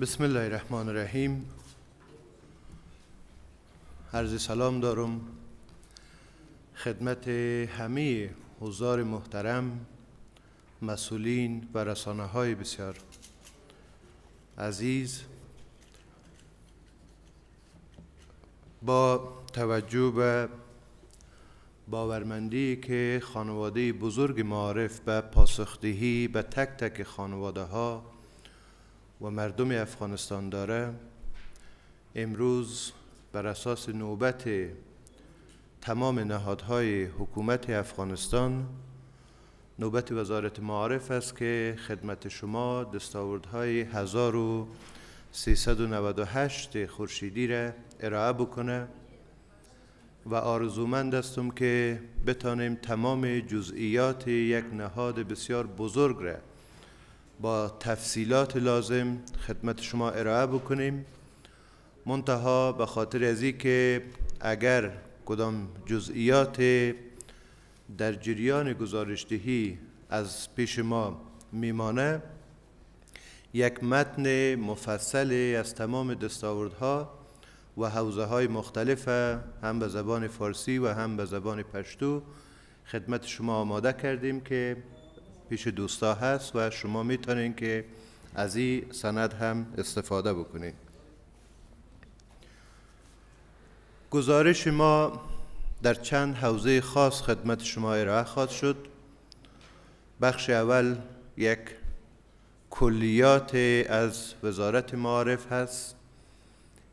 بسم الله الرحمن الرحیم عرض سلام دارم خدمت همه حضار محترم مسئولین و رسانه های بسیار عزیز با توجه به باورمندی که خانواده بزرگ معارف به پاسخدهی به تک تک خانواده ها و مردم افغانستان داره امروز بر اساس نوبت تمام نهادهای حکومت افغانستان نوبت وزارت معارف است که خدمت شما دستاوردهای 1398 خورشیدی را ارائه بکنه و آرزومند هستم که بتانیم تمام جزئیات یک نهاد بسیار بزرگ را با تفصیلات لازم خدمت شما ارائه بکنیم منتها به خاطر از که اگر کدام جزئیات در جریان گزارشدهی از پیش ما میمانه یک متن مفصل از تمام دستاوردها و حوزه های مختلف هم به زبان فارسی و هم به زبان پشتو خدمت شما آماده کردیم که پیش دوستا هست و شما میتونین که از این سند هم استفاده بکنید گزارش ما در چند حوزه خاص خدمت شما ارائه خواهد شد بخش اول یک کلیات از وزارت معارف هست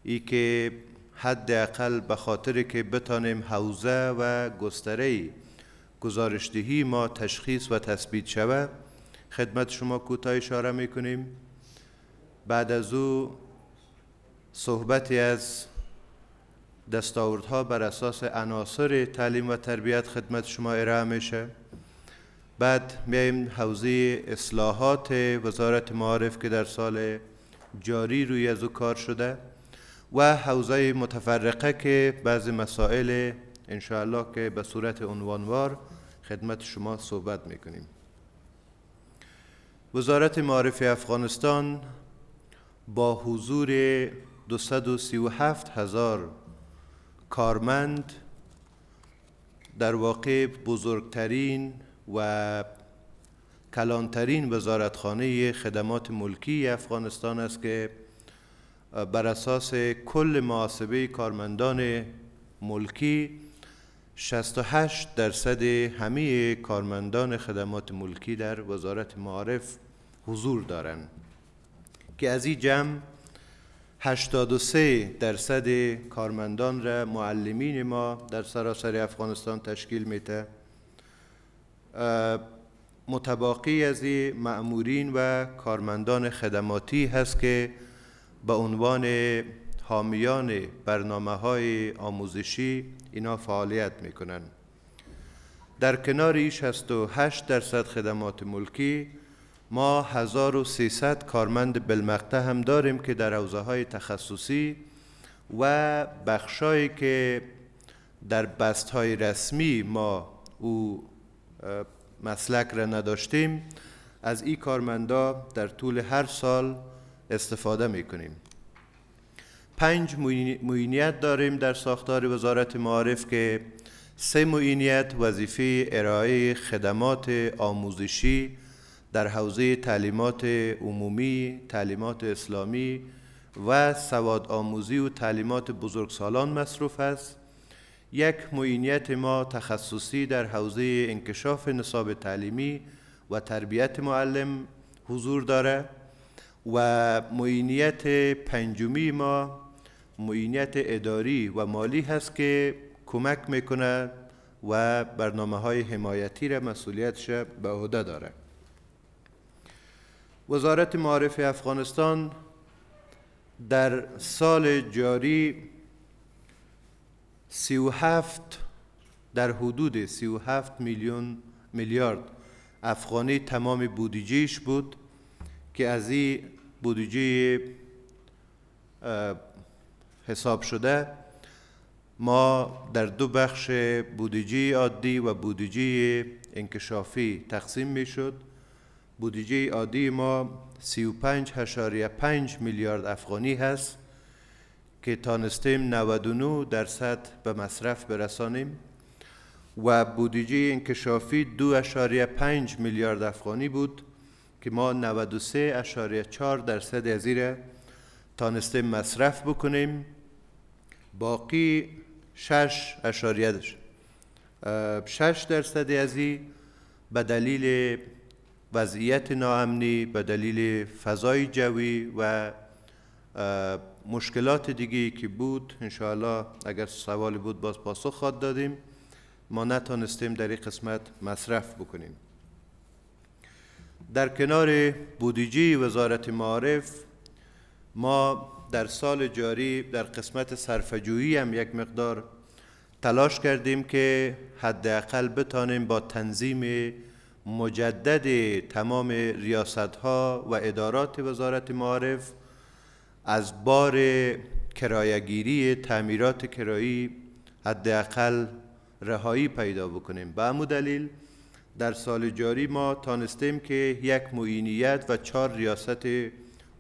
ای که حداقل به خاطر که بتانیم حوزه و گستره گزارشدهی ما تشخیص و تثبیت شود خدمت شما کوتاه اشاره می کنیم بعد از او صحبتی از دستاوردها بر اساس عناصر تعلیم و تربیت خدمت شما ارائه میشه بعد میایم حوزه اصلاحات وزارت معارف که در سال جاری روی از او کار شده و حوزه متفرقه که بعضی مسائل انشاءالله که به صورت عنوانوار خدمت شما صحبت میکنیم وزارت معارف افغانستان با حضور 237 هزار کارمند در واقع بزرگترین و کلانترین وزارتخانه خدمات ملکی افغانستان است که بر اساس کل معاسبه کارمندان ملکی 68 درصد همه کارمندان خدمات ملکی در وزارت معارف حضور دارند که از این جمع 83 درصد کارمندان را معلمین ما در سراسر افغانستان تشکیل میده، متباقی از این معمورین و کارمندان خدماتی هست که به عنوان حامیان برنامه های آموزشی اینا فعالیت میکنن در کنار این 68 درصد خدمات ملکی ما 1300 کارمند بالمقته هم داریم که در حوزه های تخصصی و بخشایی که در بست های رسمی ما او مسلک را نداشتیم از این کارمندا در طول هر سال استفاده می کنیم پنج معینیت داریم در ساختار وزارت معارف که سه معینیت وظیفه ارائه خدمات آموزشی در حوزه تعلیمات عمومی، تعلیمات اسلامی و سواد آموزی و تعلیمات بزرگسالان مصروف است. یک معینیت ما تخصصی در حوزه انکشاف نصاب تعلیمی و تربیت معلم حضور داره و معینیت پنجمی ما معینیت اداری و مالی هست که کمک میکنه و برنامه های حمایتی را مسئولیتش به عهده داره وزارت معارف افغانستان در سال جاری هفت در حدود هفت میلیون میلیارد افغانی تمام بودجیش بود که از این بودجه حساب شده ما در دو بخش بودجه عادی و بودجه انکشافی تقسیم می شد بودجه عادی ما 35.5 میلیارد افغانی هست که تانستیم 99 درصد به مصرف برسانیم و بودجه انکشافی 2.5 میلیارد افغانی بود که ما 93.4 درصد از تانستیم مصرف بکنیم باقی شش اشاریه داشت شش درصد از این به دلیل وضعیت ناامنی به دلیل فضای جوی و مشکلات دیگه که بود انشاءالله اگر سوالی بود باز پاسخ خواد دادیم ما نتانستیم در این قسمت مصرف بکنیم در کنار بودیجی وزارت معارف ما در سال جاری در قسمت صرفجویی هم یک مقدار تلاش کردیم که حداقل بتانیم با تنظیم مجدد تمام ریاست ها و ادارات وزارت معارف از بار کرایگیری تعمیرات کرایی حداقل رهایی پیدا بکنیم به امو دلیل در سال جاری ما تانستیم که یک معینیت و چهار ریاست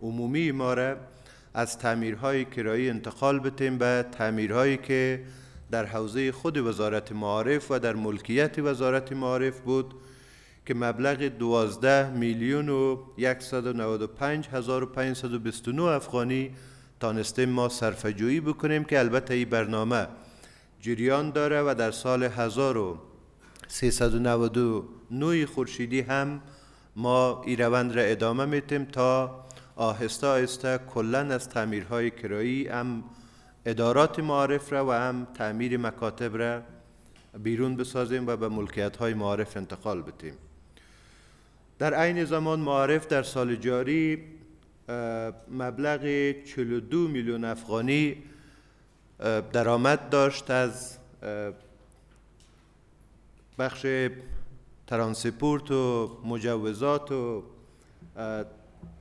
عمومی ما را از تعمیرهای کرایی انتقال بتیم به تعمیرهایی که در حوزه خود وزارت معارف و در ملکیت وزارت معارف بود که مبلغ 12 میلیون و 195 هزار و افغانی تانستیم ما صرفجویی بکنیم که البته این برنامه جریان داره و در سال 1399 خورشیدی هم ما این روند را ادامه میتیم تا آهسته آهسته کلا از تعمیرهای کرایی هم ادارات معارف را و هم تعمیر مکاتب را بیرون بسازیم و به ملکیت های معارف انتقال بتیم در عین زمان معارف در سال جاری مبلغ 42 میلیون افغانی درآمد داشت از بخش ترانسپورت و مجوزات و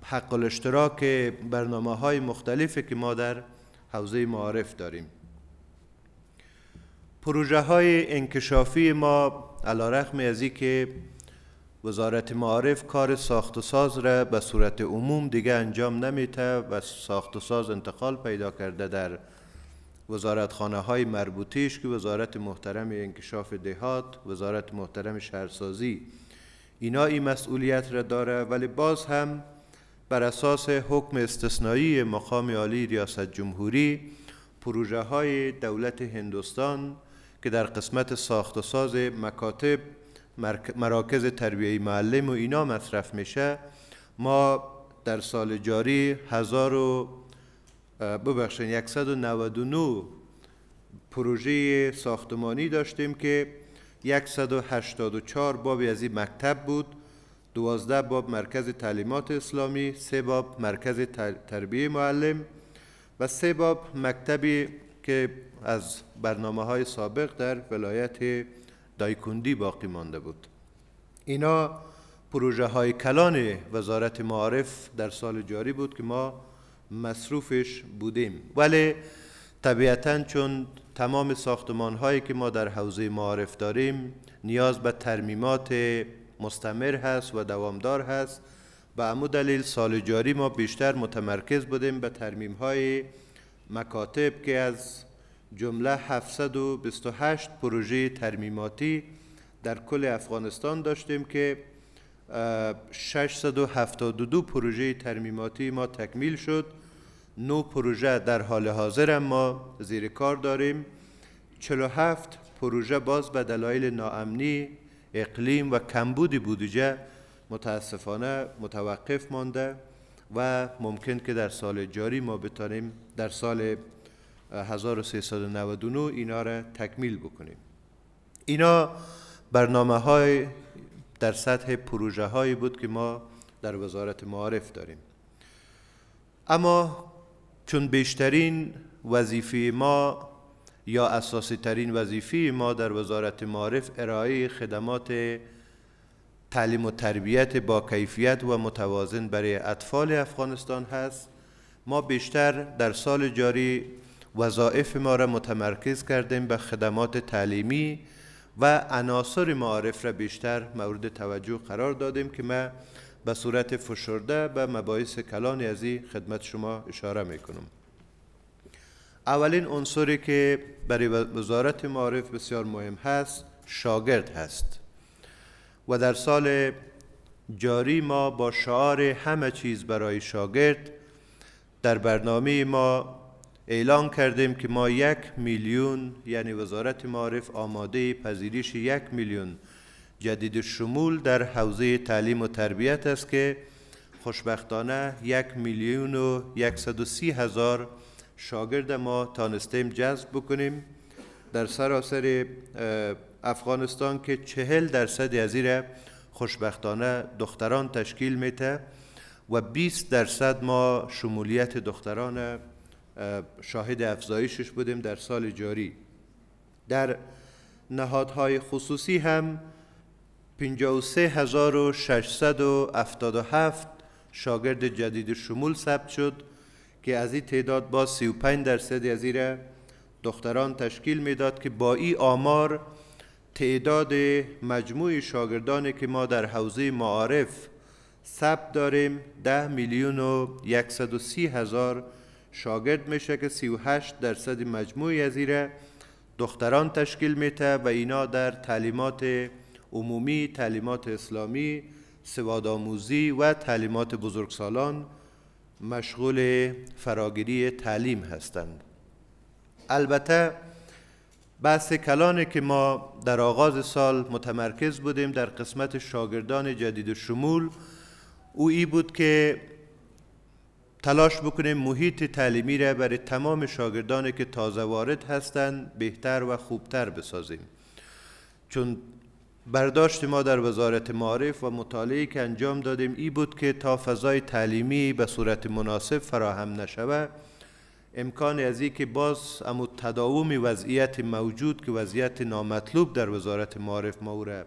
حق الاشتراک برنامه های مختلفی که ما در حوزه معارف داریم پروژه های انکشافی ما علا رقم از که وزارت معارف کار ساخت و ساز را به صورت عموم دیگه انجام نمیته و ساخت و ساز انتقال پیدا کرده در وزارتخانه های مربوطیش که وزارت محترم انکشاف دهات وزارت محترم شهرسازی اینا این مسئولیت را داره ولی باز هم بر اساس حکم استثنایی مقام عالی ریاست جمهوری پروژه های دولت هندوستان که در قسمت ساخت و ساز مکاتب مراکز تربیه معلم و اینا مصرف میشه ما در سال جاری هزار ببخشید 199 پروژه ساختمانی داشتیم که 184 بابی از این مکتب بود دوازده باب مرکز تعلیمات اسلامی سه باب مرکز تربیه معلم و سه باب مکتبی که از برنامه های سابق در ولایت دایکندی باقی مانده بود اینا پروژه های کلان وزارت معارف در سال جاری بود که ما مصروفش بودیم ولی طبیعتا چون تمام ساختمان هایی که ما در حوزه معارف داریم نیاز به ترمیمات مستمر هست و دوامدار هست به امو دلیل سال جاری ما بیشتر متمرکز بودیم به ترمیم های مکاتب که از جمله 728 پروژه ترمیماتی در کل افغانستان داشتیم که 672 پروژه ترمیماتی ما تکمیل شد نو پروژه در حال حاضر ما زیر کار داریم 47 پروژه باز به دلایل ناامنی اقلیم و کمبودی بودجه متاسفانه متوقف مانده و ممکن که در سال جاری ما بتانیم در سال 1399 اینا را تکمیل بکنیم اینا برنامه های در سطح پروژه هایی بود که ما در وزارت معارف داریم اما چون بیشترین وظیفه ما یا اساسی ترین وظیفه ما در وزارت معارف ارائه خدمات تعلیم و تربیت با کیفیت و متوازن برای اطفال افغانستان هست ما بیشتر در سال جاری وظایف ما را متمرکز کردیم به خدمات تعلیمی و عناصر معارف را بیشتر مورد توجه قرار دادیم که ما به صورت فشرده به مباحث کلان از این خدمت شما اشاره می کنم. اولین عنصری که برای وزارت معارف بسیار مهم هست شاگرد هست و در سال جاری ما با شعار همه چیز برای شاگرد در برنامه ما اعلان کردیم که ما یک میلیون یعنی وزارت معارف آماده پذیرش یک میلیون جدید شمول در حوزه تعلیم و تربیت است که خوشبختانه یک میلیون و یکصد و سی هزار شاگرد ما تانستیم جذب بکنیم در سراسر افغانستان که چهل درصد از ایره خوشبختانه دختران تشکیل میته و 20 درصد ما شمولیت دختران شاهد افزایشش بودیم در سال جاری در نهادهای خصوصی هم 53677 شاگرد جدید شمول ثبت شد که از این تعداد با 35 درصد از دختران تشکیل میداد که با این آمار تعداد مجموع شاگردانی که ما در حوزه معارف ثبت داریم 10 میلیون و 130 هزار شاگرد میشه که 38 درصد مجموع از دختران تشکیل میته و اینا در تعلیمات عمومی، تعلیمات اسلامی، سوادآموزی و تعلیمات بزرگسالان مشغول فراگیری تعلیم هستند البته بحث کلانه که ما در آغاز سال متمرکز بودیم در قسمت شاگردان جدید و شمول او ای بود که تلاش بکنیم محیط تعلیمی را برای تمام شاگردانی که تازه وارد هستند بهتر و خوبتر بسازیم چون برداشت ما در وزارت معارف و مطالعه که انجام دادیم ای بود که تا فضای تعلیمی به صورت مناسب فراهم نشود امکان از ای که باز امو تداوم وضعیت موجود که وضعیت نامطلوب در وزارت معارف ما را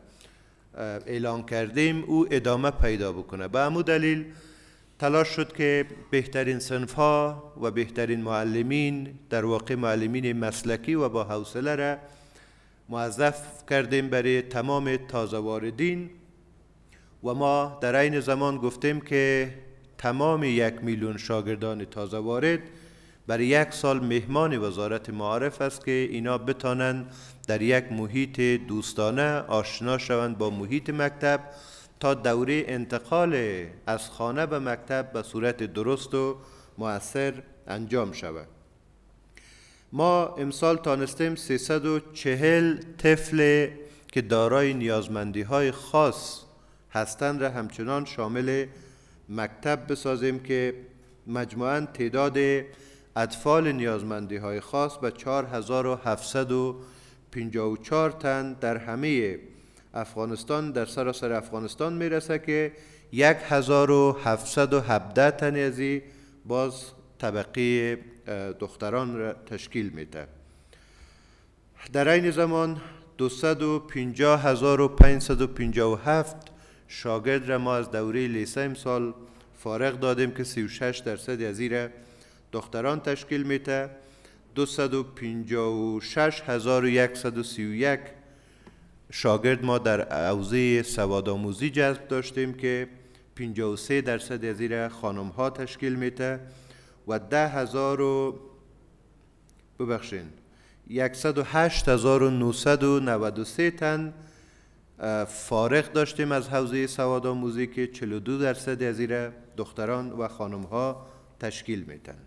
اعلان کردیم او ادامه پیدا بکنه به امو دلیل تلاش شد که بهترین ها و بهترین معلمین در واقع معلمین مسلکی و با حوصله را معذف کردیم برای تمام تازه واردین و ما در عین زمان گفتیم که تمام یک میلیون شاگردان تازه وارد برای یک سال مهمان وزارت معارف است که اینا بتانند در یک محیط دوستانه آشنا شوند با محیط مکتب تا دوره انتقال از خانه به مکتب به صورت درست و مؤثر انجام شود ما امسال تانستیم 340 طفل که دارای نیازمندی های خاص هستند را همچنان شامل مکتب بسازیم که مجموعا تعداد اطفال نیازمندی های خاص به 4754 تن در همه افغانستان در سراسر افغانستان میرسه که 1717 تن از باز طبقه دختران را تشکیل میده در این زمان 250557 شاگرد را ما از دوره لیسه امسال فارغ دادیم که 36 درصد از این دختران تشکیل میته 256131 شاگرد ما در عوضه سوادآموزی جذب داشتیم که 53 درصد از این خانم ها تشکیل میده. و ده هزار و ببخشین سه تن فارغ داشتیم از حوزه سواد آموزی که 42 درصد از ایره دختران و خانم ها تشکیل میتن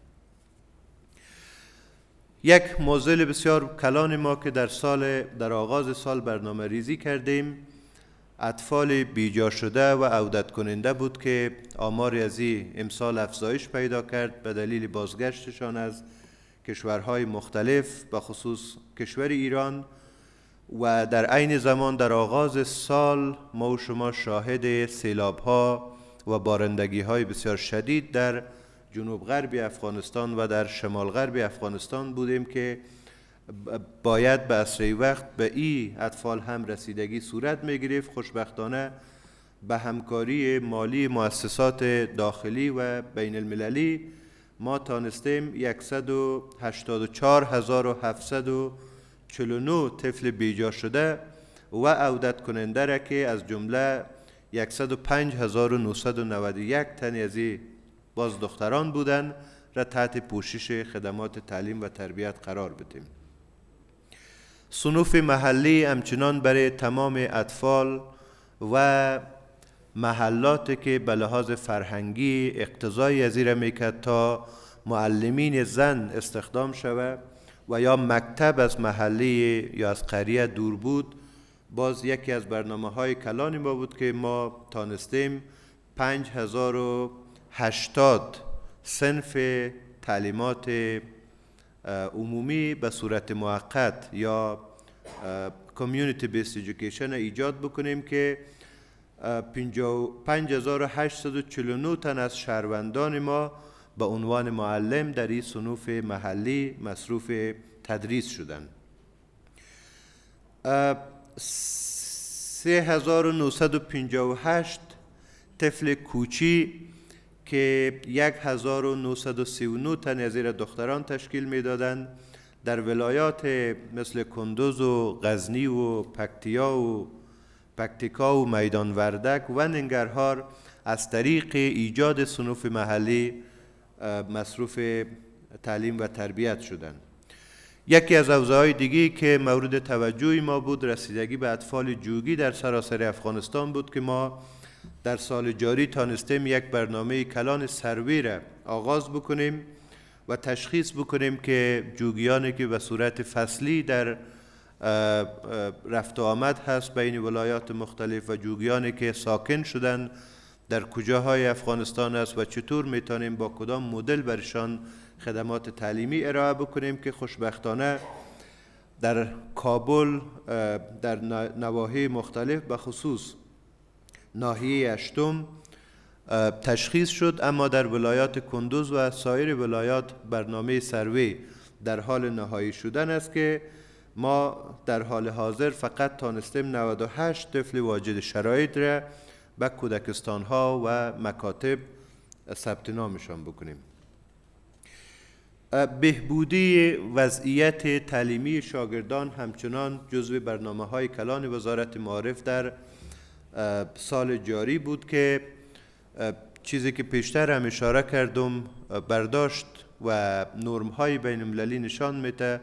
یک موزل بسیار کلان ما که در سال در آغاز سال برنامه ریزی کردیم اطفال بیجا شده و عودت کننده بود که آماری از این امسال افزایش پیدا کرد به دلیل بازگشتشان از کشورهای مختلف به خصوص کشور ایران و در عین زمان در آغاز سال ما و شما شاهد سیلاب ها و بارندگی های بسیار شدید در جنوب غربی افغانستان و در شمال غربی افغانستان بودیم که باید به اسرع وقت به ای اطفال هم رسیدگی صورت می گرفت خوشبختانه به همکاری مالی مؤسسات داخلی و بین المللی ما تانستیم 184749 طفل بیجا شده و عودت کننده را که از جمله 105991 تن از باز دختران بودند را تحت پوشش خدمات تعلیم و تربیت قرار بدیم صنوف محلی همچنان برای تمام اطفال و محلاتی که به لحاظ فرهنگی اقتضای از میکرد تا معلمین زن استخدام شود و یا مکتب از محلی یا از قریه دور بود باز یکی از برنامه های کلانی ما بود که ما تانستیم 5080 سنف تعلیمات عمومی به صورت موقت یا کمیونیتی بیس ایژوکیشن ایجاد بکنیم که 55849 تن از شهروندان ما به عنوان معلم در این صنوف محلی مصروف تدریس شدند. 3958 طفل کوچی که 1939 تن از دختران تشکیل میدادند در ولایات مثل کندوز و غزنی و پکتیا و پکتیکا و میدان وردک و ننگرهار از طریق ایجاد صنوف محلی مصروف تعلیم و تربیت شدند یکی از حوزه‌های دیگی که مورد توجه ما بود رسیدگی به اطفال جوگی در سراسر افغانستان بود که ما در سال جاری تانستیم یک برنامه کلان سروی را آغاز بکنیم و تشخیص بکنیم که جوگیانی که به صورت فصلی در رفت و آمد هست بین ولایات مختلف و جوگیانی که ساکن شدن در کجاهای افغانستان است و چطور میتونیم با کدام مدل برشان خدمات تعلیمی ارائه بکنیم که خوشبختانه در کابل در نواحی مختلف به خصوص ناحیه اشتم تشخیص شد اما در ولایات کندوز و سایر ولایات برنامه سروی در حال نهایی شدن است که ما در حال حاضر فقط تانستیم 98 طفل واجد شرایط را به کودکستان ها و مکاتب ثبت نامشان بکنیم بهبودی وضعیت تعلیمی شاگردان همچنان جزو برنامه های کلان وزارت معارف در سال جاری بود که چیزی که پیشتر هم اشاره کردم برداشت و نرم های بین المللی نشان میده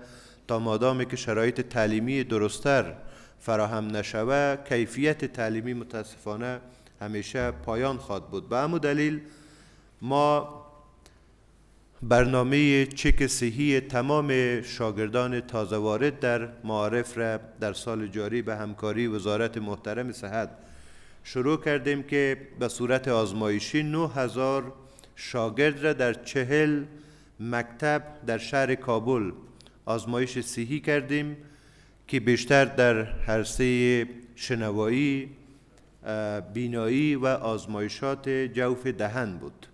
تا مادامی که شرایط تعلیمی درستتر فراهم نشوه کیفیت تعلیمی متاسفانه همیشه پایان خواد بود به امو دلیل ما برنامه چک صحی تمام شاگردان تازه وارد در معارف را در سال جاری به همکاری وزارت محترم صحت شروع کردیم که به صورت آزمایشی 9000 شاگرد را در چهل مکتب در شهر کابل آزمایش سیهی کردیم که بیشتر در حرسه شنوایی بینایی و آزمایشات جوف دهن بود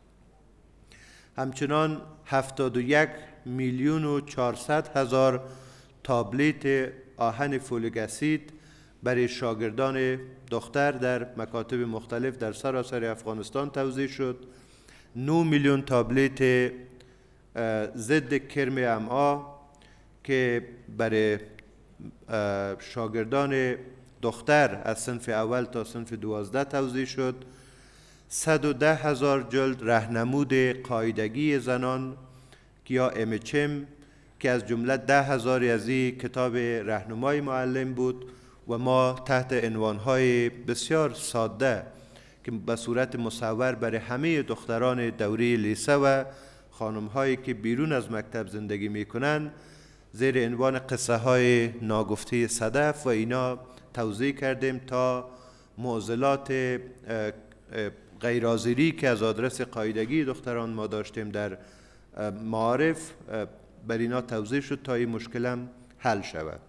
همچنان 71 میلیون و 400 هزار تابلیت آهن فولگسید برای شاگردان دختر در مکاتب مختلف در سراسر افغانستان توضیح شد 9 میلیون تابلت ضد کرم امعا که برای شاگردان دختر از صنف اول تا صنف دوازده توضیح شد 110 هزار جلد رهنمود قاعدگی زنان یا امچم که از جمله ده هزاری از این کتاب رهنمای معلم بود و ما تحت های بسیار ساده که به صورت مصور برای همه دختران دوره لیسه و خانم هایی که بیرون از مکتب زندگی می کنند زیر عنوان قصه های ناگفته صدف و اینا توضیح کردیم تا معضلات غیرازیری که از آدرس قایدگی دختران ما داشتیم در معارف بر اینا توضیح شد تا این مشکلم حل شود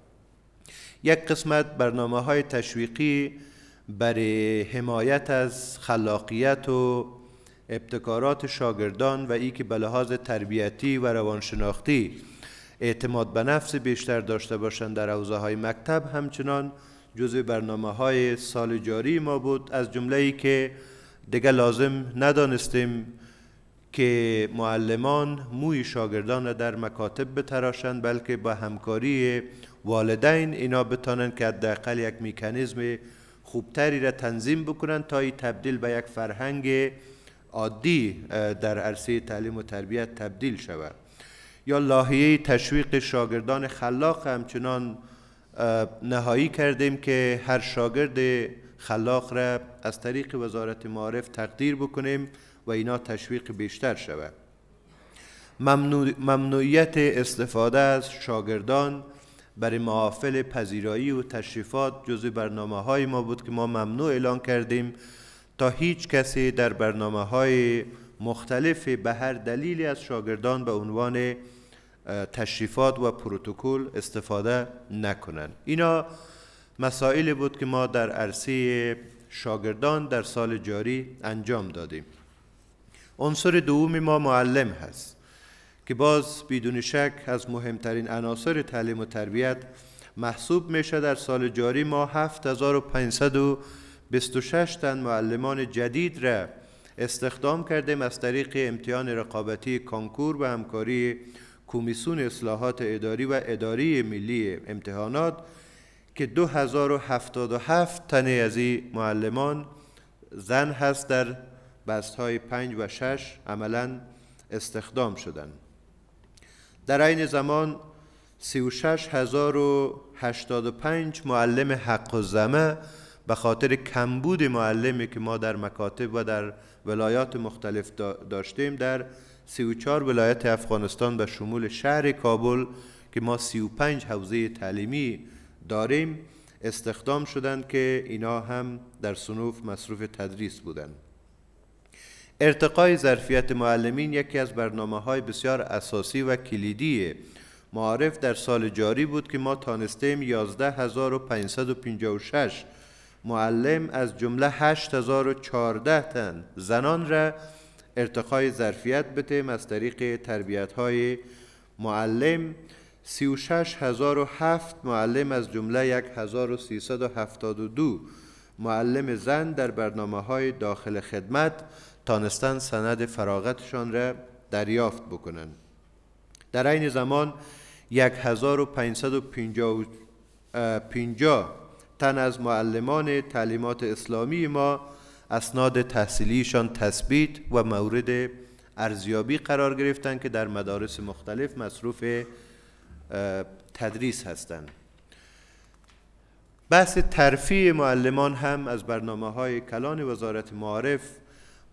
یک قسمت برنامه های تشویقی برای حمایت از خلاقیت و ابتکارات شاگردان و ای که به لحاظ تربیتی و روانشناختی اعتماد به نفس بیشتر داشته باشند در حوزه های مکتب همچنان جزء برنامه های سال جاری ما بود از جمله ای که دیگه لازم ندانستیم که معلمان موی شاگردان را در مکاتب بتراشند بلکه با همکاری والدین اینا بتانند که حداقل یک میکانیزم خوبتری را تنظیم بکنند تا این تبدیل به یک فرهنگ عادی در عرصه تعلیم و تربیت تبدیل شود یا لاحیه تشویق شاگردان خلاق همچنان نهایی کردیم که هر شاگرد خلاق را از طریق وزارت معارف تقدیر بکنیم و اینا تشویق بیشتر شود ممنوعیت استفاده از شاگردان برای محافل پذیرایی و تشریفات جزء برنامه های ما بود که ما ممنوع اعلان کردیم تا هیچ کسی در برنامه های مختلف به هر دلیلی از شاگردان به عنوان تشریفات و پروتکل استفاده نکنند اینا مسائل بود که ما در عرصه شاگردان در سال جاری انجام دادیم عنصر دوم ما معلم هست که باز بدون شک از مهمترین عناصر تعلیم و تربیت محسوب میشه در سال جاری ما 7526 تن معلمان جدید را استخدام کردیم از طریق امتحان رقابتی کانکور و همکاری کمیسیون اصلاحات اداری و اداری ملی امتحانات که 2077 تن از این معلمان زن هست در بست های پنج و شش عملا استخدام شدند. در این زمان پنج معلم حق و زمه به خاطر کمبود معلمی که ما در مکاتب و در ولایات مختلف داشتیم در چار ولایت افغانستان به شمول شهر کابل که ما پنج حوزه تعلیمی داریم استخدام شدند که اینا هم در صنوف مصروف تدریس بودند ارتقای ظرفیت معلمین یکی از برنامه های بسیار اساسی و کلیدی معارف در سال جاری بود که ما تانستیم 11556 معلم از جمله 8014 تن زنان را ارتقای ظرفیت بتیم از طریق تربیت های معلم 36007 معلم از جمله 1372 معلم زن در برنامه های داخل خدمت تانستن سند فراغتشان را دریافت بکنند در عین زمان 1550 تن از معلمان تعلیمات اسلامی ما اسناد تحصیلیشان تثبیت و مورد ارزیابی قرار گرفتند که در مدارس مختلف مصروف تدریس هستند بحث ترفیع معلمان هم از برنامه های کلان وزارت معارف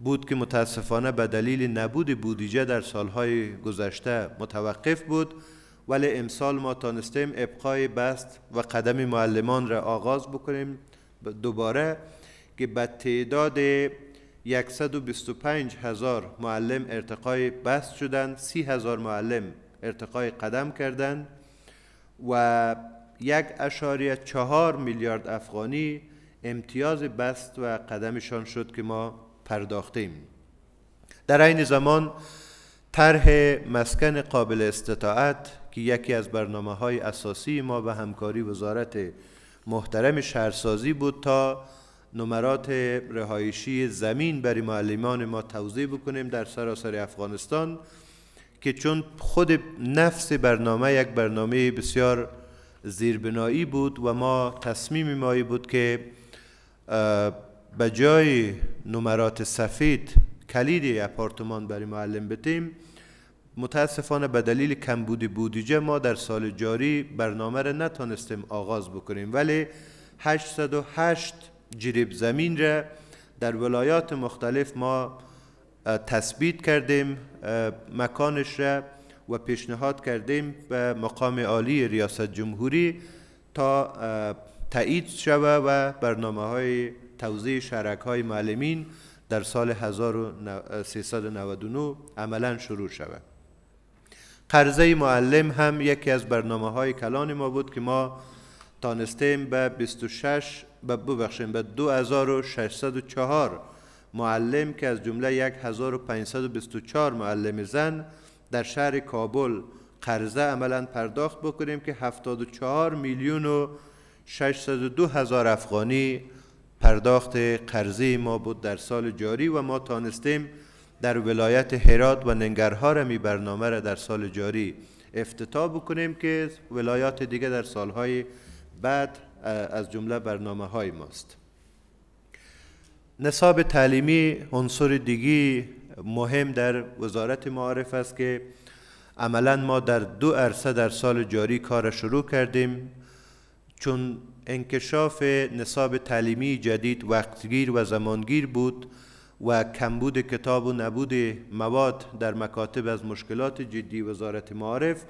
بود که متاسفانه به دلیل نبود بودیجه در سالهای گذشته متوقف بود ولی امسال ما تانستیم ابقای بست و قدم معلمان را آغاز بکنیم دوباره که به تعداد 125 هزار معلم ارتقای بست شدند 30 هزار معلم ارتقای قدم کردند و یک اشاریه چهار میلیارد افغانی امتیاز بست و قدمشان شد که ما پرداختیم در عین زمان طرح مسکن قابل استطاعت که یکی از برنامه های اساسی ما به همکاری وزارت محترم شهرسازی بود تا نمرات رهایشی زمین برای معلمان ما توضیح بکنیم در سراسر افغانستان که چون خود نفس برنامه یک برنامه بسیار زیربنایی بود و ما تصمیم مایی بود که به جای نمرات سفید کلید اپارتمان برای معلم بتیم متاسفانه به دلیل کمبود بودجه ما در سال جاری برنامه را نتانستیم آغاز بکنیم ولی 808 جریب زمین را در ولایات مختلف ما تثبیت کردیم مکانش را و پیشنهاد کردیم به مقام عالی ریاست جمهوری تا تایید شود و برنامه های توضیح شرک های معلمین در سال 1399 عملا شروع شود قرضه معلم هم یکی از برنامه های کلان ما بود که ما تانستیم به 26 به ببخشیم به 2604 معلم که از جمله 1524 معلم زن در شهر کابل قرضه عملا پرداخت بکنیم که 74 میلیون و 602 هزار افغانی پرداخت قرضی ما بود در سال جاری و ما تانستیم در ولایت هرات و می برنامه را در سال جاری افتتاح بکنیم که ولایات دیگه در سالهای بعد از جمله برنامه های ماست نصاب تعلیمی عنصر دیگی مهم در وزارت معارف است که عملا ما در دو عرصه در سال جاری کار شروع کردیم چون انکشاف نصاب تعلیمی جدید وقتگیر و زمانگیر بود و کمبود کتاب و نبود مواد در مکاتب از مشکلات جدی وزارت معارف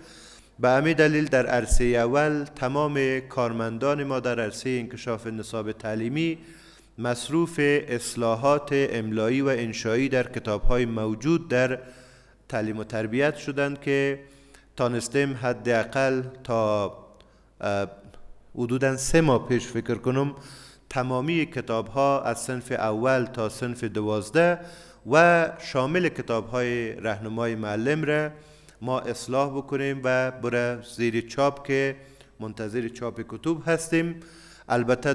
به همین دلیل در عرصه اول تمام کارمندان ما در عرصه انکشاف نصاب تعلیمی مصروف اصلاحات املایی و انشایی در کتابهای موجود در تعلیم و تربیت شدند که تانستیم حداقل تا حدودا سه ماه پیش فکر کنم تمامی کتاب ها از صنف اول تا صنف دوازده و شامل کتاب های رهنمای معلم را ما اصلاح بکنیم و بره زیر چاپ که منتظر چاپ کتب هستیم البته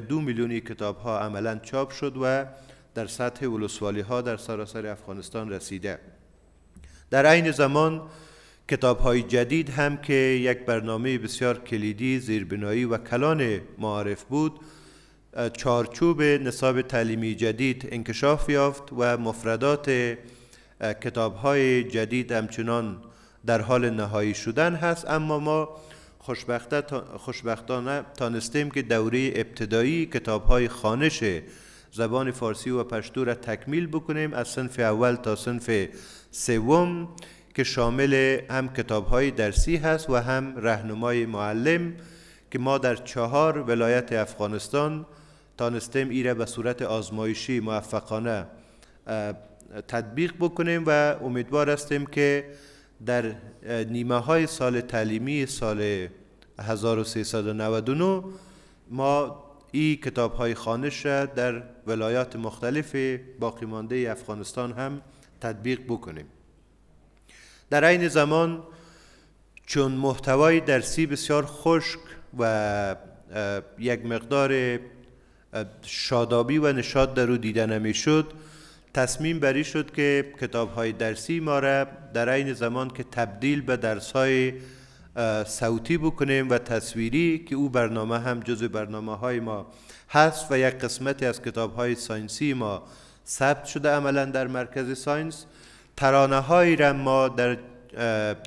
دو میلیونی کتاب ها عملا چاپ شد و در سطح ولسوالی ها در سراسر افغانستان رسیده در عین زمان کتاب های جدید هم که یک برنامه بسیار کلیدی زیربنایی و کلان معارف بود چارچوب نصاب تعلیمی جدید انکشاف یافت و مفردات کتاب های جدید همچنان در حال نهایی شدن هست اما ما خوشبختانه تانستیم که دوره ابتدایی کتاب های خانش زبان فارسی و پشتو را تکمیل بکنیم از صنف اول تا صنف سوم که شامل هم کتابهای درسی هست و هم رهنمای معلم که ما در چهار ولایت افغانستان تانستیم ایره به صورت آزمایشی موفقانه تطبیق بکنیم و امیدوار هستیم که در نیمه های سال تعلیمی سال 1399 ما ای کتاب های خانش در ولایات مختلف باقی مانده افغانستان هم تطبیق بکنیم در عین زمان چون محتوای درسی بسیار خشک و یک مقدار شادابی و نشاد در او دیده شد تصمیم بری شد که کتاب های درسی ما را در عین زمان که تبدیل به درس های صوتی بکنیم و تصویری که او برنامه هم جز برنامه های ما هست و یک قسمتی از کتاب های ساینسی ما ثبت شده عملا در مرکز ساینس ترانه هایی را ما در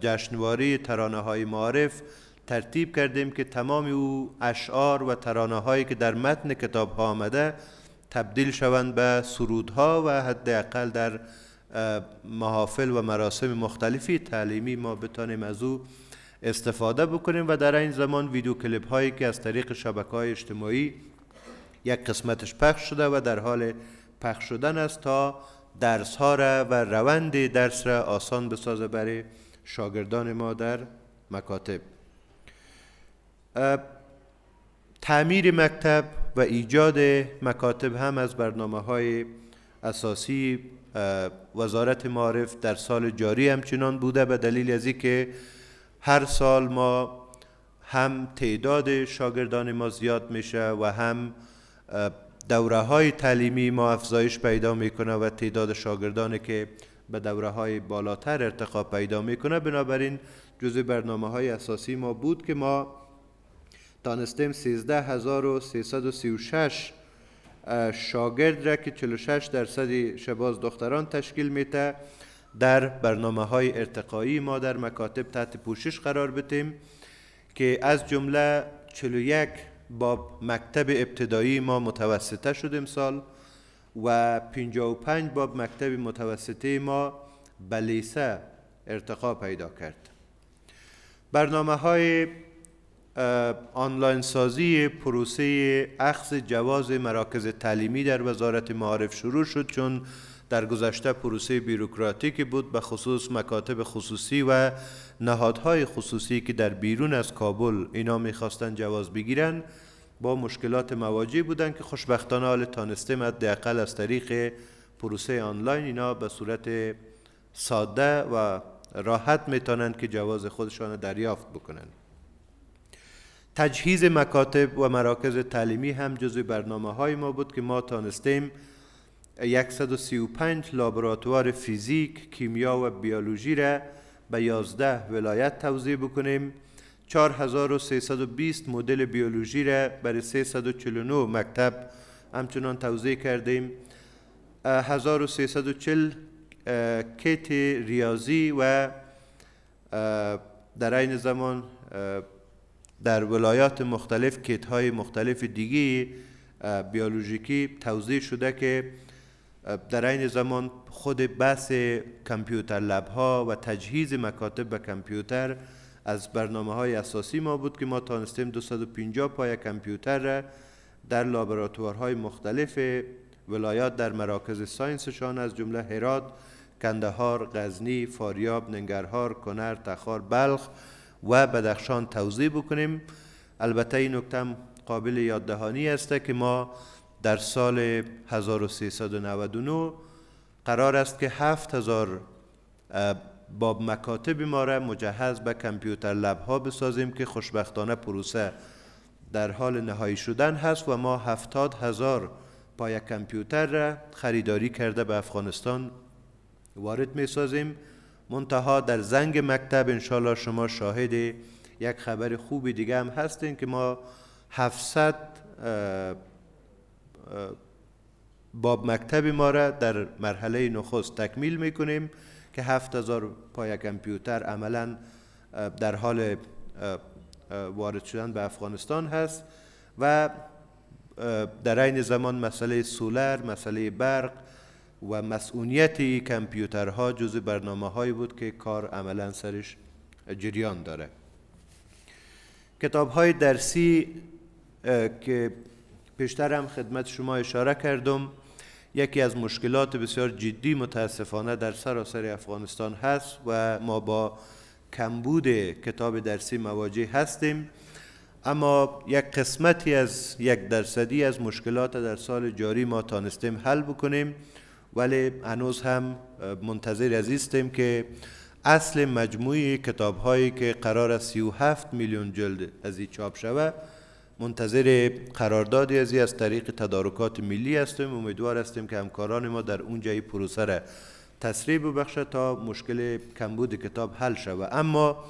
جشنواری ترانه های معارف ترتیب کردیم که تمام او اشعار و ترانه هایی که در متن کتاب ها آمده تبدیل شوند به سرودها و حداقل در محافل و مراسم مختلفی تعلیمی ما بتانیم از او استفاده بکنیم و در این زمان ویدیو کلیپ هایی که از طریق شبکه های اجتماعی یک قسمتش پخش شده و در حال پخش شدن است تا درس ها را و روند درس را آسان بسازه برای شاگردان ما در مکاتب تعمیر مکتب و ایجاد مکاتب هم از برنامه های اساسی وزارت معارف در سال جاری همچنان بوده به دلیل از که هر سال ما هم تعداد شاگردان ما زیاد میشه و هم دوره های تعلیمی ما افزایش پیدا میکنه و تعداد شاگردانی که به دوره های بالاتر ارتقا پیدا میکنه بنابراین جزء برنامه های اساسی ما بود که ما تانستیم 13336 شاگرد را که 46 درصد شباز دختران تشکیل میته در برنامه های ارتقایی ما در مکاتب تحت پوشش قرار بتیم که از جمله 41 با مکتب ابتدایی ما متوسطه شد امسال و 55 باب مکتب متوسطه ما به لیسه ارتقا پیدا کرد برنامه های آنلاین سازی پروسه اخذ جواز مراکز تعلیمی در وزارت معارف شروع شد چون در گذشته پروسه بیروکراتیکی بود به خصوص مکاتب خصوصی و نهادهای خصوصی که در بیرون از کابل اینا میخواستن جواز بگیرن با مشکلات مواجه بودن که خوشبختانه حال تانستیم حداقل از طریق پروسه آنلاین اینا به صورت ساده و راحت میتونند که جواز خودشان دریافت بکنند تجهیز مکاتب و مراکز تعلیمی هم جزو برنامه های ما بود که ما تانستیم 135 لابراتوار فیزیک، کیمیا و بیولوژی را به 11 ولایت توضیح بکنیم 4320 مدل بیولوژی را برای 349 مکتب همچنان توضیح کردیم 1340 کیت ریاضی و در این زمان در ولایات مختلف کت های مختلف دیگی بیولوژیکی توضیح شده که در این زمان خود بحث کامپیوتر لب ها و تجهیز مکاتب به کامپیوتر از برنامه های اساسی ما بود که ما تانستیم 250 پای کامپیوتر را در های مختلف ولایات در مراکز ساینسشان از جمله هرات، کندهار، غزنی، فاریاب، ننگرهار، کنر، تخار، بلخ و بدخشان توضیح بکنیم البته این نکته قابل یاددهانی است که ما در سال 1399 قرار است که 7000 باب مکاتب ما را مجهز به کمپیوتر لب ها بسازیم که خوشبختانه پروسه در حال نهایی شدن هست و ما هفتاد هزار پای کمپیوتر را خریداری کرده به افغانستان وارد می سازیم منتها در زنگ مکتب انشالله شما شاهد یک خبر خوبی دیگه هم هستین که ما 700 باب مکتب ما را در مرحله نخست تکمیل می کنیم که هزار پای کمپیوتر عملا در حال وارد شدن به افغانستان هست و در عین زمان مسئله سولر، مسئله برق و مسئولیت کامپیوترها جز برنامه هایی بود که کار عملا سرش جریان داره کتاب های درسی که پیشتر هم خدمت شما اشاره کردم یکی از مشکلات بسیار جدی متاسفانه در سراسر افغانستان هست و ما با کمبود کتاب درسی مواجه هستیم اما یک قسمتی از یک درصدی از مشکلات در سال جاری ما تانستیم حل بکنیم ولی هنوز هم منتظر ازیستیم که اصل مجموعی کتاب هایی که قرار است 37 میلیون جلد از این چاپ شود منتظر قراردادی ازی از طریق تدارکات ملی هستیم امیدوار هستیم که همکاران ما در اونجا جایی پروسه را تسریع ببخشه تا مشکل کمبود کتاب حل شود اما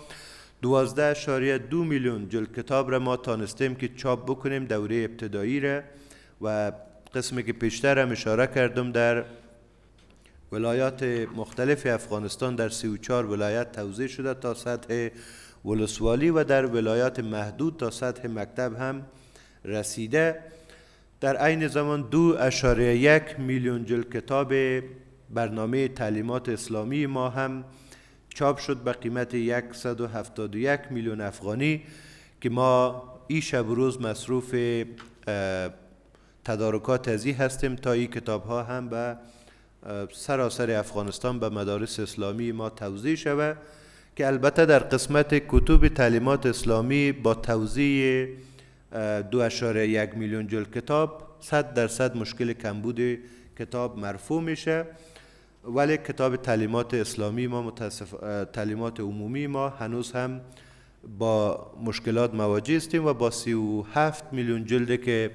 دوازده دو میلیون جل کتاب را ما تانستیم که چاپ بکنیم دوره ابتدایی را و قسمی که پیشتر هم اشاره کردم در ولایات مختلف افغانستان در 34 ولایت توزیع شده تا سطح ولسوالی و در ولایات محدود تا سطح مکتب هم رسیده در عین زمان دو اشاره یک میلیون جل کتاب برنامه تعلیمات اسلامی ما هم چاپ شد به قیمت 171 میلیون افغانی که ما ای شب و روز مصروف تدارکات ازی هستیم تا این کتاب ها هم به سراسر افغانستان به مدارس اسلامی ما توضیح شود البته در قسمت کتب تعلیمات اسلامی با توضیح دو اشاره یک میلیون جل کتاب صد درصد مشکل کمبود کتاب مرفوع میشه ولی کتاب تعلیمات اسلامی ما متاسف تعلیمات عمومی ما هنوز هم با مشکلات مواجه هستیم و با هفت میلیون جلدی که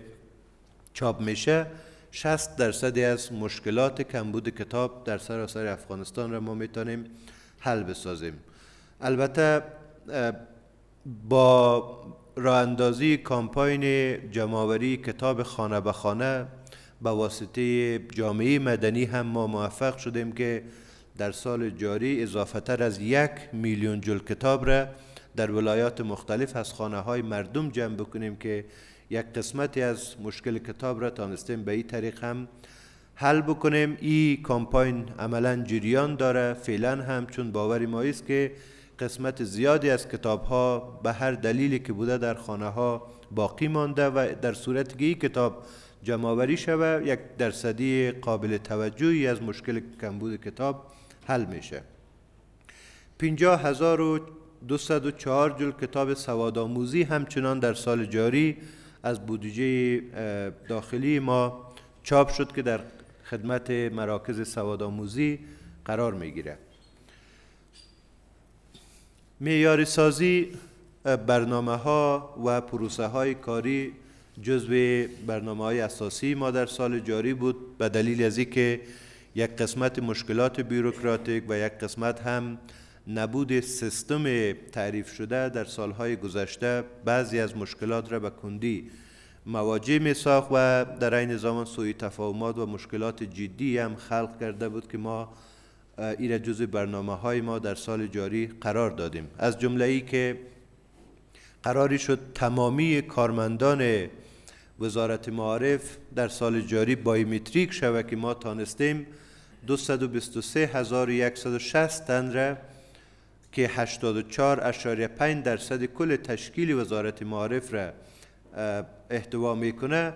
چاپ میشه 60 درصد از مشکلات کمبود کتاب در سراسر افغانستان را ما میتونیم حل بسازیم البته با راه اندازی کامپاین جمعآوری کتاب خانه به خانه به واسطه جامعه مدنی هم ما موفق شدیم که در سال جاری اضافه تر از یک میلیون جل کتاب را در ولایات مختلف از خانه های مردم جمع بکنیم که یک قسمتی از مشکل کتاب را تانستیم به این طریق هم حل بکنیم این کامپاین عملا جریان داره فعلا هم چون باوری ما است که قسمت زیادی از کتاب ها به هر دلیلی که بوده در خانه ها باقی مانده و در صورت که کتاب جمعآوری شود یک درصدی قابل توجهی از مشکل کمبود کتاب حل میشه چهار جل کتاب سوادآموزی همچنان در سال جاری از بودجه داخلی ما چاپ شد که در خدمت مراکز سوادآموزی قرار میگیره میاری سازی برنامه ها و پروسه های کاری جزو برنامه های اساسی ما در سال جاری بود به دلیل از که یک قسمت مشکلات بیروکراتیک و یک قسمت هم نبود سیستم تعریف شده در سالهای گذشته بعضی از مشکلات را به کندی مواجه می ساخت و در این زمان سوی تفاهمات و مشکلات جدی هم خلق کرده بود که ما این جزء جزو برنامه های ما در سال جاری قرار دادیم از جمله ای که قراری شد تمامی کارمندان وزارت معارف در سال جاری بایومتریک شود که ما تانستیم 223160 تن را که 84.5 درصد کل تشکیل وزارت معارف را احتوا میکنه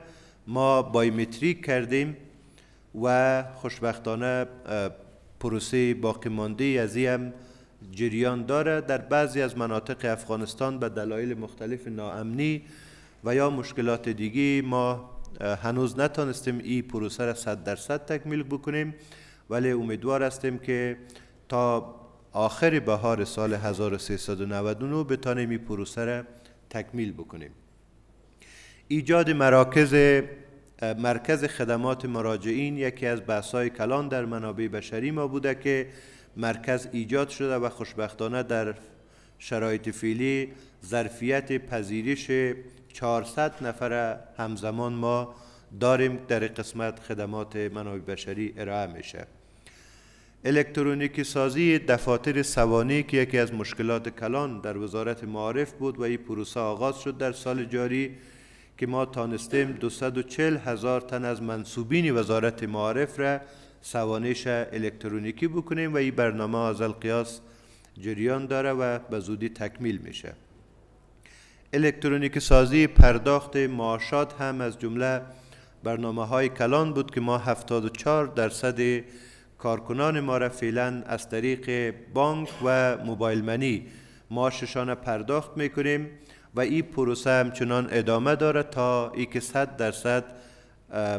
ما بایومتریک کردیم و خوشبختانه پروسه باقی مانده از هم جریان داره در بعضی از مناطق افغانستان به دلایل مختلف ناامنی و یا مشکلات دیگی ما هنوز نتانستیم این پروسه را صد درصد تکمیل بکنیم ولی امیدوار هستیم که تا آخر بهار سال 1399 بتانیم این پروسه را تکمیل بکنیم ایجاد مراکز مرکز خدمات مراجعین یکی از بحث‌های کلان در منابع بشری ما بوده که مرکز ایجاد شده و خوشبختانه در شرایط فعلی ظرفیت پذیرش 400 نفر همزمان ما داریم در قسمت خدمات منابع بشری ارائه میشه الکترونیکی سازی دفاتر سوانی که یکی از مشکلات کلان در وزارت معارف بود و این پروسه آغاز شد در سال جاری که ما تانستیم 240 هزار تن از منصوبین وزارت معارف را سوانش الکترونیکی بکنیم و این برنامه از القیاس جریان داره و به زودی تکمیل میشه الکترونیک سازی پرداخت معاشات هم از جمله برنامه های کلان بود که ما 74 درصد کارکنان ما را فعلا از طریق بانک و موبایل منی معاششان پرداخت میکنیم و این پروسه همچنان ادامه داره تا ای که صد درصد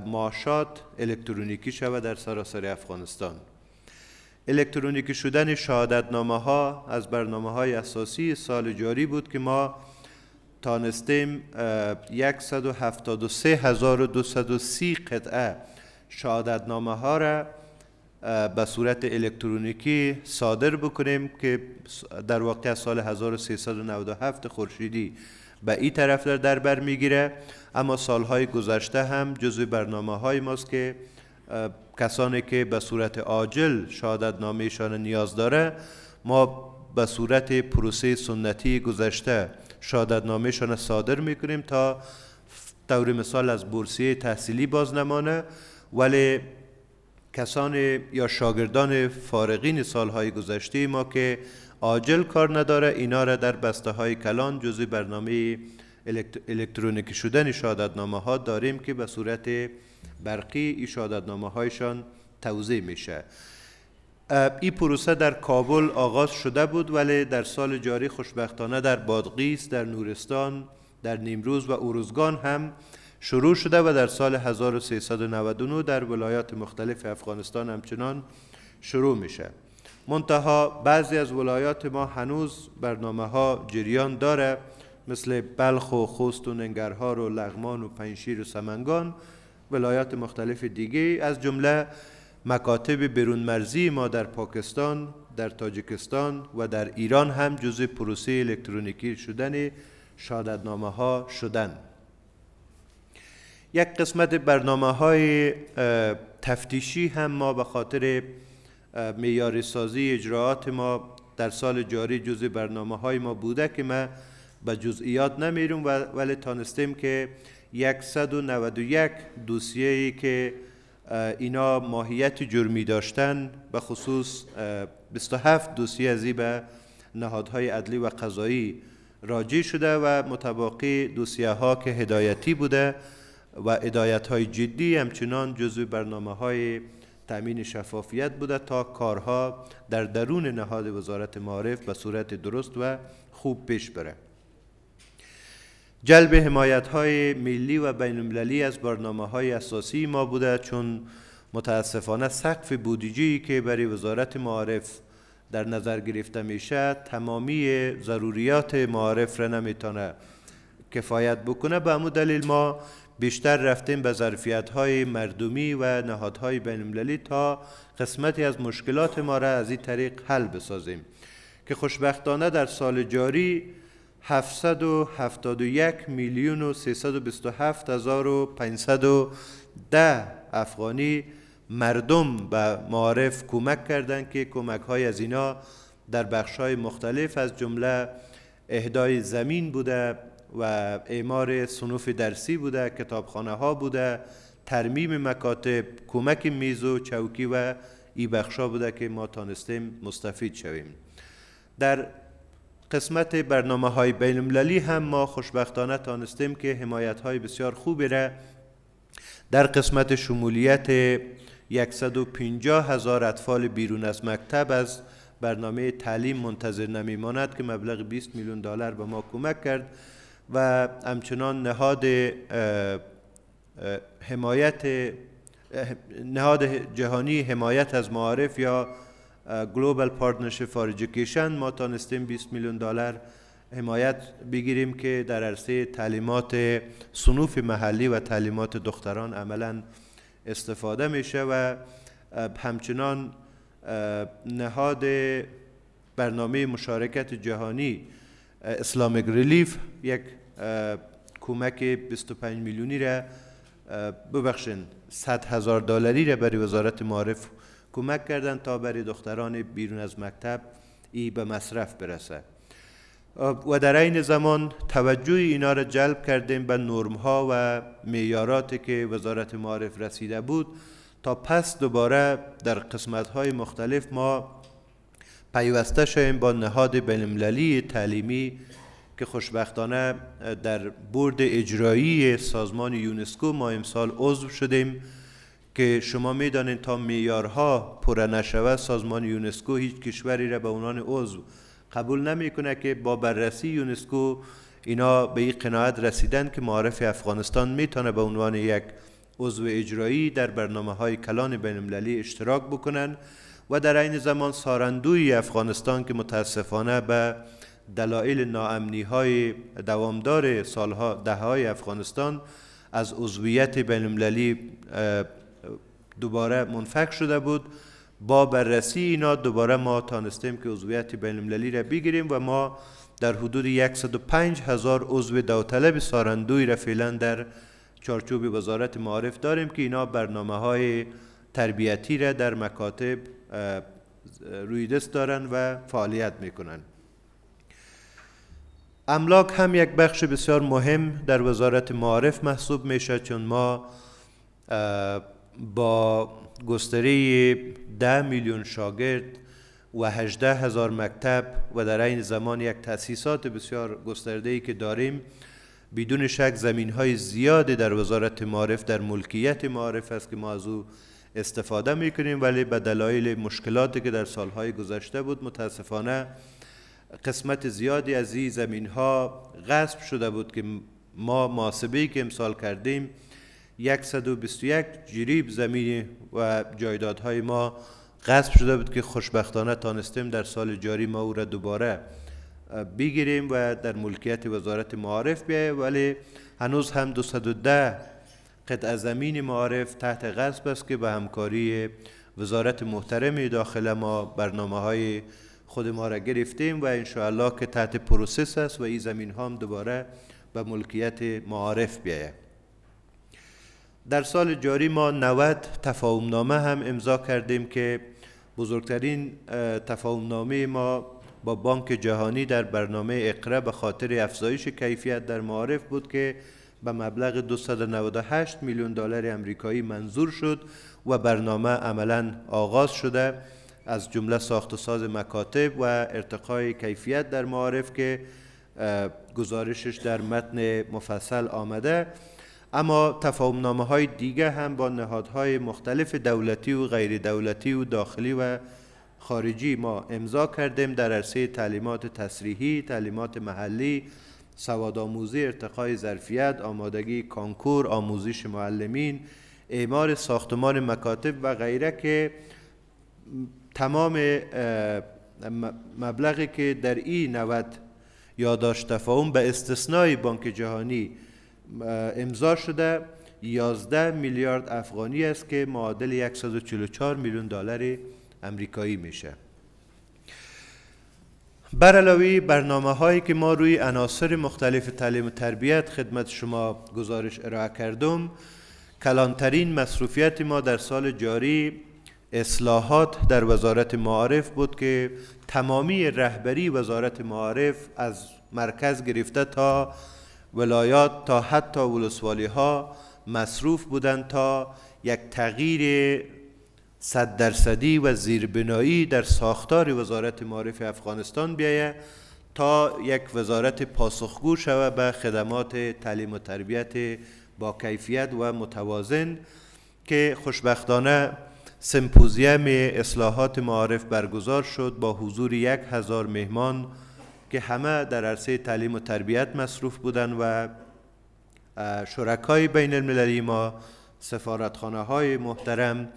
ماشات الکترونیکی شود در سراسر افغانستان الکترونیکی شدن شهادتنامه ها از برنامه های اساسی سال جاری بود که ما تانستیم 173,230 قطعه شهادتنامه ها را به صورت الکترونیکی صادر بکنیم که در واقع از سال 1397 خورشیدی به این طرف در دربر میگیره اما سالهای گذشته هم جزوی برنامه های ماست که کسانی که به صورت عاجل شهادت نامیشان نیاز داره ما به صورت پروسه سنتی گذشته شهادت نامیشان صادر میکنیم تا طور مثال از بورسیه تحصیلی باز نمانه ولی کسان یا شاگردان فارغین سالهای گذشته ما که عاجل کار نداره اینا را در بسته های کلان جزی برنامه الکترونیکی شدن شهادتنامه ها داریم که به صورت برقی ای شهادتنامه هایشان توضیح میشه این پروسه در کابل آغاز شده بود ولی در سال جاری خوشبختانه در بادغیس در نورستان در نیمروز و اوروزگان هم شروع شده و در سال 1399 در ولایات مختلف افغانستان همچنان شروع میشه منتها بعضی از ولایات ما هنوز برنامه ها جریان داره مثل بلخ و خوست و ننگرهار و لغمان و پنشیر و سمنگان ولایات مختلف دیگه از جمله مکاتب بیرون مرزی ما در پاکستان در تاجیکستان و در ایران هم جزء پروسه الکترونیکی شدن شهادتنامه ها شدن یک قسمت برنامه های تفتیشی هم ما به خاطر میار سازی اجراعات ما در سال جاری جزء برنامه های ما بوده که من به جزئیات نمیرم ولی تانستیم که 191 دوسیه ای که اینا ماهیت جرمی داشتن به خصوص 27 دوسیه از به نهادهای عدلی و قضایی راجی شده و متباقی دوسیه ها که هدایتی بوده و ادایت های جدی همچنان جزو برنامه های تأمین شفافیت بوده تا کارها در درون نهاد وزارت معارف به صورت درست و خوب پیش بره جلب حمایت های ملی و بین المللی از برنامه های اساسی ما بوده چون متاسفانه سقف بودیجی که برای وزارت معارف در نظر گرفته میشه تمامی ضروریات معارف را نمیتونه کفایت بکنه به امو دلیل ما بیشتر رفتیم به ظرفیت های مردمی و نهادهای بینالمللی تا قسمتی از مشکلات ما را از این طریق حل بسازیم که خوشبختانه در سال جاری 771 میلیون و 327 هزار افغانی مردم به معارف کمک کردند که کمک های از اینا در بخش های مختلف از جمله اهدای زمین بوده و اعمار صنوف درسی بوده کتابخانه ها بوده ترمیم مکاتب کمک میز و چوکی و ای بخشا بوده که ما تانستیم مستفید شویم در قسمت برنامه های بین هم ما خوشبختانه تانستیم که حمایت های بسیار خوبی را در قسمت شمولیت 150 هزار اطفال بیرون از مکتب از برنامه تعلیم منتظر نمیماند که مبلغ 20 میلیون دلار به ما کمک کرد و همچنان نهاد حمایت نهاد جهانی حمایت از معارف یا Global Partnership for Education ما تانستیم 20 میلیون دلار حمایت بگیریم که در عرصه تعلیمات سنوف محلی و تعلیمات دختران عملا استفاده میشه و همچنان نهاد برنامه مشارکت جهانی اسلامیک ریلیف یک کمک 25 میلیونی را ببخشین 100 هزار دلاری را برای وزارت معارف کمک کردن تا برای دختران بیرون از مکتب ای به مصرف برسه و در این زمان توجه اینا را جلب کردیم به نرم ها و معیاراتی که وزارت معارف رسیده بود تا پس دوباره در قسمت های مختلف ما پیوسته شویم با نهاد بینالمللی تعلیمی که خوشبختانه در برد اجرایی سازمان یونسکو ما امسال عضو شدیم که شما میدانید تا میارها پره نشود سازمان یونسکو هیچ کشوری را به عنوان عضو قبول نمیکنه که با بررسی یونسکو اینا به این قناعت رسیدن که معارف افغانستان میتونه به عنوان یک عضو اجرایی در برنامه های کلان بین اشتراک بکنن و در این زمان سارندوی افغانستان که متاسفانه به دلایل ناامنی های دوامدار سالها دههای افغانستان از عضویت بین المللی دوباره منفک شده بود با بررسی اینا دوباره ما تانستیم که عضویت بین المللی را بگیریم و ما در حدود 105 هزار عضو داوطلب سارندوی را فعلا در چارچوب وزارت معارف داریم که اینا برنامه های تربیتی را در مکاتب رویدست دارن و فعالیت میکنن املاک هم یک بخش بسیار مهم در وزارت معارف محسوب میشه چون ما با گستره 10 میلیون شاگرد و 18 هزار مکتب و در این زمان یک تاسیسات بسیار گسترده ای که داریم بدون شک زمین های زیادی در وزارت معارف در ملکیت معارف است که ما از او استفاده میکنیم ولی به دلایل مشکلاتی که در سالهای گذشته بود متاسفانه قسمت زیادی از این زمین ها غصب شده بود که ما محاسبه که امسال کردیم 121 جریب زمین و جایدادهای ما غصب شده بود که خوشبختانه تانستیم در سال جاری ما او را دوباره بگیریم و در ملکیت وزارت معارف بیاییم ولی هنوز هم 210 قطع زمین معارف تحت غصب است که به همکاری وزارت محترم داخل ما برنامه های خود ما را گرفتیم و انشاءالله که تحت پروسس است و این زمین ها هم دوباره به ملکیت معارف بیاید در سال جاری ما 90 تفاهمنامه هم امضا کردیم که بزرگترین تفاهمنامه ما با بانک جهانی در برنامه اقره به خاطر افزایش کیفیت در معارف بود که به مبلغ 298 میلیون دلار امریکایی منظور شد و برنامه عملا آغاز شده از جمله ساخت و ساز مکاتب و ارتقای کیفیت در معارف که گزارشش در متن مفصل آمده اما تفاهمنامه های دیگه هم با نهادهای مختلف دولتی و غیر دولتی و داخلی و خارجی ما امضا کردیم در عرصه تعلیمات تصریحی، تعلیمات محلی، سواد آموزی ارتقای ظرفیت آمادگی کانکور آموزش معلمین اعمار ساختمان مکاتب و غیره که تمام مبلغی که در این 90 یادداشت تفاهم به استثنای بانک جهانی امضا شده 11 میلیارد افغانی است که معادل 144 میلیون دلار امریکایی میشه علاوه برنامه هایی که ما روی عناصر مختلف تعلیم و تربیت خدمت شما گزارش ارائه کردم کلانترین مصروفیت ما در سال جاری اصلاحات در وزارت معارف بود که تمامی رهبری وزارت معارف از مرکز گرفته تا ولایات تا حتی ولسوالی ها مصروف بودند تا یک تغییر صد درصدی و زیربنایی در ساختار وزارت معارف افغانستان بیاید تا یک وزارت پاسخگو شود به خدمات تعلیم و تربیت با کیفیت و متوازن که خوشبختانه سمپوزیم اصلاحات معارف برگزار شد با حضور یک هزار مهمان که همه در عرصه تعلیم و تربیت مصروف بودند و شرکای بین المللی ما سفارتخانه های محترم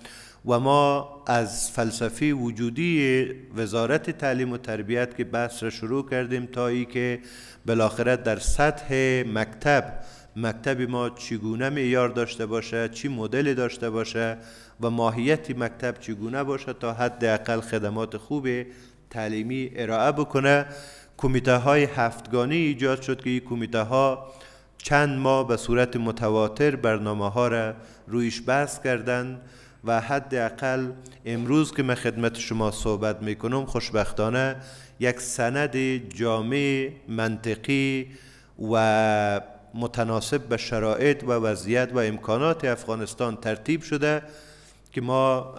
و ما از فلسفی وجودی وزارت تعلیم و تربیت که بحث را شروع کردیم تا ای که بالاخره در سطح مکتب مکتب ما چگونه معیار داشته باشه چی مدلی داشته باشه و ماهیت مکتب چگونه باشه تا حداقل خدمات خوب تعلیمی ارائه بکنه کمیته های هفتگانه ایجاد شد که این کمیته ها چند ماه به صورت متواتر برنامه ها را رویش بحث کردند و حداقل امروز که من خدمت شما صحبت میکنم خوشبختانه یک سند جامع منطقی و متناسب به شرایط و وضعیت و امکانات افغانستان ترتیب شده که ما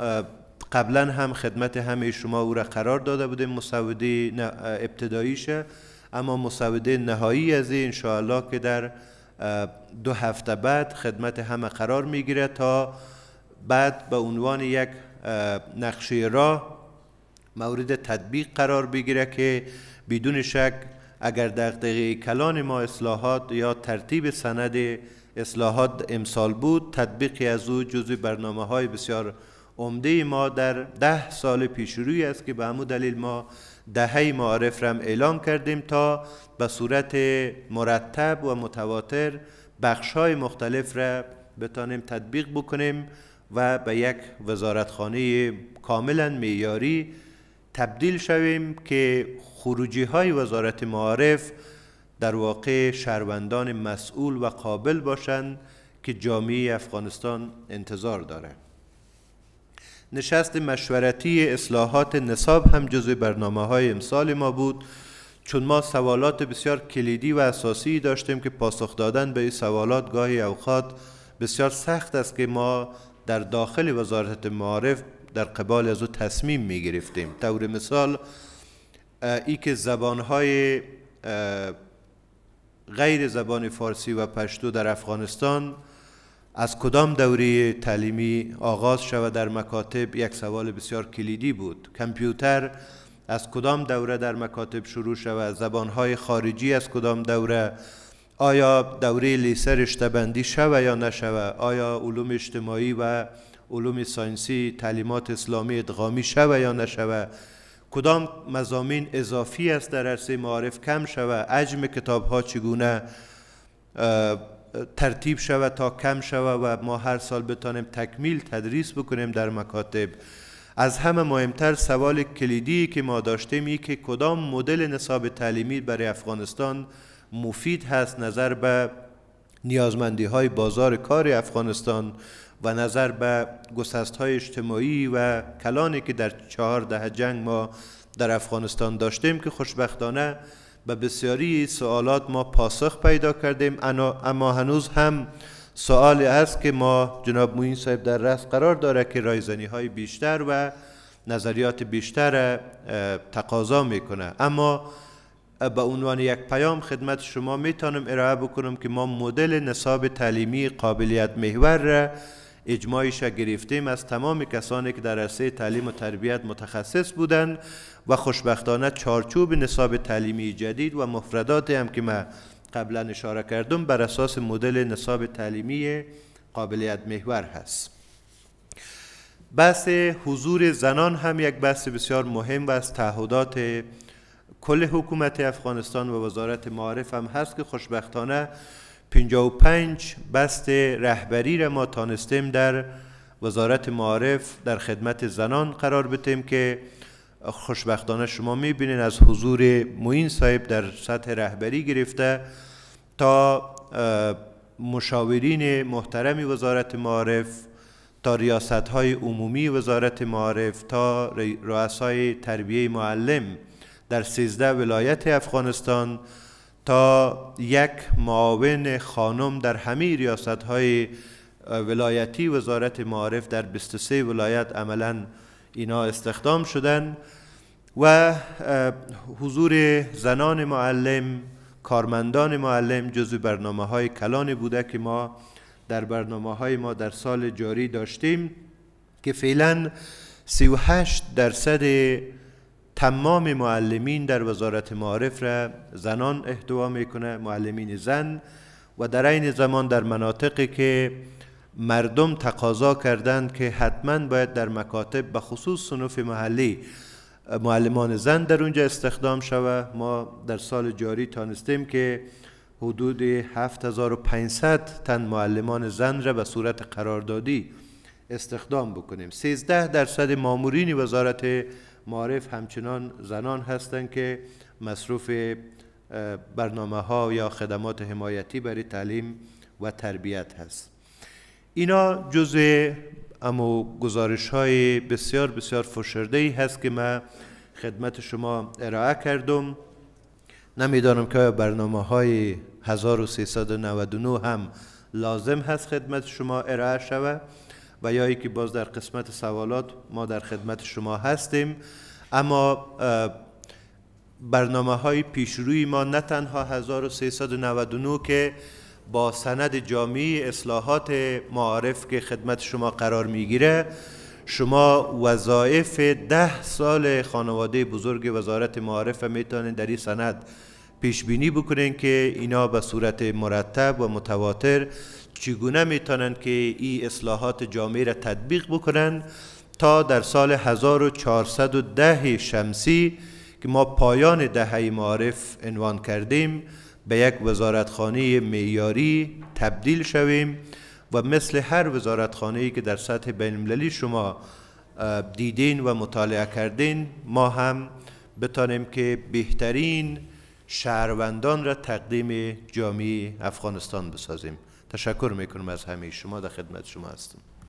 قبلا هم خدمت همه شما او را قرار داده بودیم مسوده ابتداییشه اما مسوده نهایی از این انشاءالله که در دو هفته بعد خدمت همه قرار میگیره تا بعد به عنوان یک نقشه راه مورد تطبیق قرار بگیره که بدون شک اگر دقدقه کلان ما اصلاحات یا ترتیب سند اصلاحات امسال بود تطبیقی از او جزو برنامه های بسیار عمده ما در ده سال پیش روی است که به همو دلیل ما دهه معارف را اعلام کردیم تا به صورت مرتب و متواتر بخش های مختلف را بتانیم تطبیق بکنیم و به یک وزارتخانه کاملا میاری تبدیل شویم که خروجی های وزارت معارف در واقع شهروندان مسئول و قابل باشند که جامعه افغانستان انتظار داره نشست مشورتی اصلاحات نصاب هم جزو برنامه های امسال ما بود چون ما سوالات بسیار کلیدی و اساسی داشتیم که پاسخ دادن به این سوالات گاهی اوقات بسیار سخت است که ما در داخل وزارت معارف در قبال از او تصمیم می گرفتیم طور مثال ای که زبانهای غیر زبان فارسی و پشتو در افغانستان از کدام دوره تعلیمی آغاز شود در مکاتب یک سوال بسیار کلیدی بود کمپیوتر از کدام دوره در مکاتب شروع شود زبانهای خارجی از کدام دوره آیا دوره لیسه رشته بندی شوه یا نشوه آیا علوم اجتماعی و علوم ساینسی تعلیمات اسلامی ادغامی شوه یا نشوه کدام مزامین اضافی است در عرصه معارف کم شوه عجم کتاب ها چگونه ترتیب شوه تا کم شوه و ما هر سال بتانیم تکمیل تدریس بکنیم در مکاتب از همه مهمتر سوال کلیدی که ما داشتیم ای که کدام مدل نصاب تعلیمی برای افغانستان مفید هست نظر به نیازمندی های بازار کار افغانستان و نظر به گسست های اجتماعی و کلانی که در چهار ده جنگ ما در افغانستان داشتیم که خوشبختانه به بسیاری سوالات ما پاسخ پیدا کردیم اما هنوز هم سوالی هست که ما جناب موین صاحب در رس قرار داره که رایزنی های بیشتر و نظریات بیشتر تقاضا میکنه اما به عنوان یک پیام خدمت شما میتونم ارائه بکنم که ما مدل نصاب تعلیمی قابلیت محور را اجماعش گرفتیم از تمام کسانی که در عرصه تعلیم و تربیت متخصص بودند و خوشبختانه چارچوب نصاب تعلیمی جدید و مفردات هم که من قبلا اشاره کردم بر اساس مدل نصاب تعلیمی قابلیت محور هست بحث حضور زنان هم یک بحث بسیار مهم و از تعهدات کل حکومت افغانستان و وزارت معارف هم هست که خوشبختانه 55 بست رهبری را ما تانستیم در وزارت معارف در خدمت زنان قرار بتیم که خوشبختانه شما میبینین از حضور موین صاحب در سطح رهبری گرفته تا مشاورین محترم وزارت معارف تا ریاست های عمومی وزارت معارف تا رؤسای تربیه معلم در 13 ولایت افغانستان تا یک معاون خانم در همه ریاست های ولایتی وزارت معارف در 23 ولایت عملا اینا استخدام شدن و حضور زنان معلم کارمندان معلم جزو برنامه های کلان بوده که ما در برنامه های ما در سال جاری داشتیم که فعلا 38 درصد تمام معلمین در وزارت معارف را زنان احتوا میکنه معلمین زن و در این زمان در مناطقی که مردم تقاضا کردند که حتما باید در مکاتب به خصوص صنوف محلی معلمان زن در اونجا استخدام شوه ما در سال جاری تانستیم که حدود 7500 تن معلمان زن را به صورت قراردادی استخدام بکنیم 13 درصد مامورین وزارت معارف همچنان زنان هستند که مصروف برنامه ها یا خدمات حمایتی برای تعلیم و تربیت هست اینا جزء اما گزارش های بسیار بسیار فشرده ای هست که من خدمت شما ارائه کردم نمیدانم که برنامه های 1399 هم لازم هست خدمت شما ارائه شود و یا که باز در قسمت سوالات ما در خدمت شما هستیم اما برنامه های پیشروی ما نه تنها 1399 که با سند جامعی اصلاحات معارف که خدمت شما قرار میگیره شما وظایف ده سال خانواده بزرگ وزارت معارف میتونید در این سند پیش بینی بکنین که اینا به صورت مرتب و متواتر چگونه میتونند که این اصلاحات جامعه را تطبیق بکنند تا در سال 1410 شمسی که ما پایان دهه معارف عنوان کردیم به یک وزارتخانه معیاری تبدیل شویم و مثل هر وزارتخانه که در سطح بین شما دیدین و مطالعه کردین ما هم بتانیم که بهترین شهروندان را تقدیم جامعه افغانستان بسازیم تشکر میکنم از همه شما در خدمت شما هستم